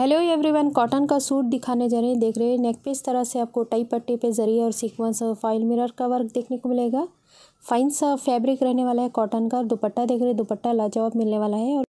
hello everyone cotton का suit दिखाने जा रहे हैं देख रहे हैं नेक पे इस तरह से आपको टाई पट्टी पे जरिए और सीक्वेंस और फाइल मिरर का वर्क देखने को मिलेगा फाइन सा फैब्रिक रहने वाला है कॉटन का दुपट्टा देख रहे हैं दुपट्टा लाजवाब मिलने वाला है और